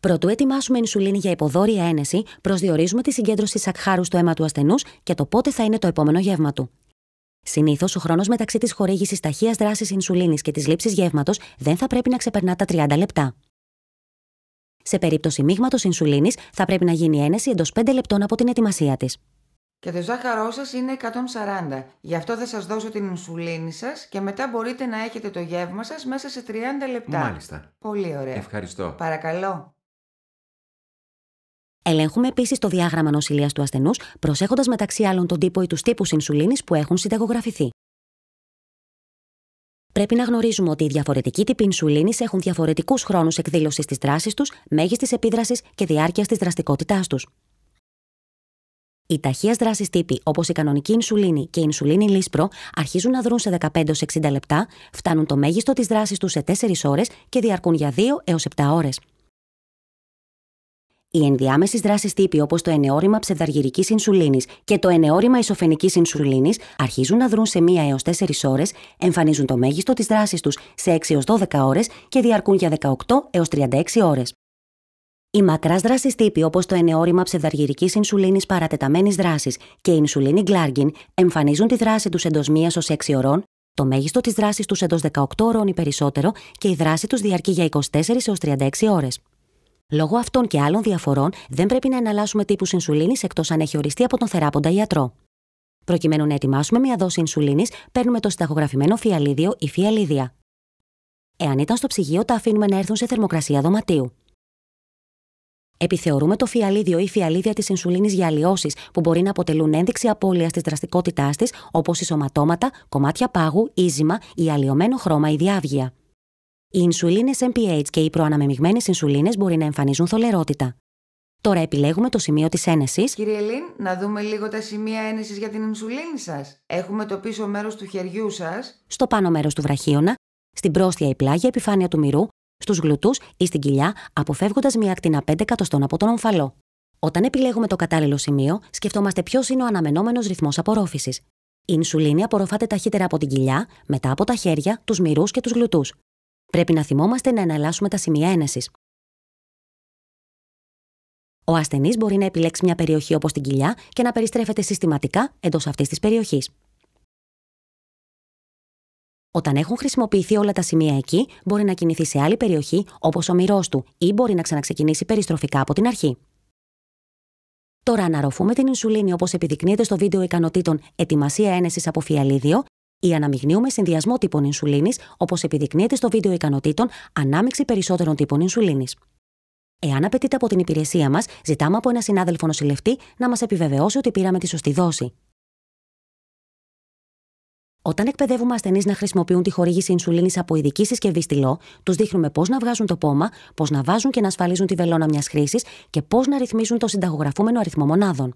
Προτού ετοιμάσουμε ενσουλίνη για υποδόρια ένεση, προσδιορίζουμε τη συγκέντρωση σακχάρου στο αίμα του ασθενούς και το πότε θα είναι το επόμενο γεύμα του. Συνήθως, ο χρόνος μεταξύ της χορήγησης ταχείας δράσης ενσουλίνη και της λήψης γεύματος δεν θα πρέπει να ξεπερνά τα 30 λεπτά. Σε περίπτωση μείγματος Ισουλήνη θα πρέπει να γίνει ένεση εντός 5 λεπτών από την ετοιμασία της. Και το ζάχαρό σας είναι 140. Γι' αυτό θα σας δώσω την ενσουλίνη σας και μετά μπορείτε να έχετε το γεύμα σας μέσα σε 30 λεπτά. Μάλιστα. Πολύ ωραία. Ευχαριστώ. Παρακαλώ. Ελέγχουμε επίσης το διάγραμμα νοσηλείας του ασθενούς, προσέχοντας μεταξύ άλλων τον τύπο ή τους τύπους ινσουλίνης που έχουν συνταγογραφηθεί. Πρέπει να γνωρίζουμε ότι οι διαφορετικοί τύποι ινσουλίνης έχουν διαφορετικούς χρόνους εκδήλωσης της δράσης τους, μέγιστης επίδρασης και διάρκειας της δραστικότητάς τους. Οι ταχείας δράσης τύποι, όπως η κανονική ινσουλίνη και η ινσουλίνη λίσπρο, αρχίζουν να δρουν σε 15-60 λεπτά, φτάνουν το μέγιστο της δράσης τους σε 4 ώρες και διαρκούν για 2 έω 7 ώρες. Οι ενδιάμεσες δράσεις τύποι όπως το ενεώρημα ψευδαργυρικής ινσουλίνης και το ενεώρημα ισοφενική ινσουλίνης αρχίζουν να δρουν σε 1 έω 4 ώρες, εμφανίζουν το μέγιστο της δράσης τους σε 6 έω 12 ώρες και διαρκούν για 18 έω 36 ώρες. Οι μακράς δράσεις τύποι όπως το ενεώρημα ψευδαργυρικής ινσουλίνης παρατεταμένης δράσης και η ινσουλίνη γκλάργκιν εμφανίζουν τη δράση τους εντός 1 έω 6 ωρών, το μέγιστο της δράσης τους εντός 18 ώρων ή περισσότερο και η δράση τους διαρκεί για 24 έω 36 ώρες. Λόγω αυτών και άλλων διαφορών, δεν πρέπει να εναλλάσσουμε τύπους ινσουλίνης εκτός αν έχει οριστεί από τον θεράποντα ιατρό. Προκειμένου να ετοιμάσουμε μια δόση ινσουλίνης, παίρνουμε το συνταγογραφημένο φιαλίδιο ή φιαλίδια. Εάν ήταν στο ψυγείο, τα αφήνουμε να έρθουν σε θερμοκρασία δωματίου. Επιθεωρούμε το φιαλίδιο ή φιαλίδια της ινσουλίνης για αλλοιώσεις που μπορεί να αποτελούν ένδειξη απώλειας της δραστικότητάς της, όπως οι σωματώματα, κομμάτια πάγου, ίζημα ή αλλοιωμένο χρώμα ή διάβγεια. Οι ινσουλίνες MPH και οι προαναμεμειγμένες ινσουλίνες μπορεί να εμφανίζουν θολερότητα. Τώρα επιλέγουμε το σημείο της ένεσης. Κύριε Ελίν, να δούμε λίγο τα σημεία ένεσης για την ινσουλίνη σας. Έχουμε το πίσω μέρος του χεριού σας, στο πάνω μέρος του βραχίωνα, στην πρόστια ή πλάγια επιφάνεια του μυρού, στους γλουτούς ή στην κοιλιά, αποφεύγοντας μια ακτίνα 5 εκατοστών από τον ομφαλό. Όταν επιλέγουμε το κατάλληλο σημείο, σκεφτόμαστε ποιος είναι ο αναμενόμενος ρυθμός απορρόφησης. Η ινσουλίνη απορροφάται ταχύτερα από την κοιλιά, μετά από τα χέρια, τους μυρούς και τους γλουτούς πρέπει να θυμόμαστε να εναλλάσσουμε τα σημεία ένεσης. Ο ασθενής μπορεί να επιλέξει μια περιοχή όπως την κοιλιά και να περιστρέφεται συστηματικά εντός αυτής της περιοχής. Όταν έχουν χρησιμοποιηθεί όλα τα σημεία εκεί, μπορεί να κινηθεί σε άλλη περιοχή όπως ο μυρός του ή μπορεί να ξαναξεκινήσει περιστροφικά από την αρχή. Τώρα αναρροφούμε την ινσουλίνη όπως επιδεικνύεται στο βίντεο ικανοτήτων Ετοιμασία ένεσης από φιαλίδιο ή αναμειγνύουμε συνδυασμό τύπων ινσουλίνης, όπως επιδεικνύεται στο βίντεο ικανοτήτων Ανάμειξη περισσότερων τύπων ινσουλίνης. Εάν απαιτείται από την υπηρεσία μας, ζητάμε από ένα συνάδελφο νοσηλευτή να μας επιβεβαιώσει ότι πήραμε τη σωστή δόση. Όταν εκπαιδεύουμε ασθενείς να χρησιμοποιούν τη χορήγηση ινσουλίνης από ειδική συσκευή στυλό, τους δείχνουμε πώς να βγάζουν το πόμα, πώς να βάζουν και να ασφαλίζουν τη βελόνα μιας χρήσης και πώς να ρυθμίζουν το συνταγογραφούμενο αριθμό μονάδων.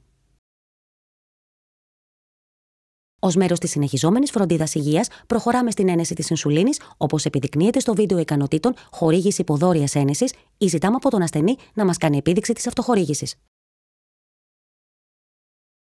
Ως μέρος της συνεχιζόμενης φροντίδας υγείας, προχωράμε στην ένεση της Ινσουλίνης, όπως επιδεικνύεται στο βίντεο ικανοτήτων χορήγηση υποδόρεια ένεσης, ή ζητάμε από τον ασθενή να μας κάνει επίδειξη της αυτοχορήγησης.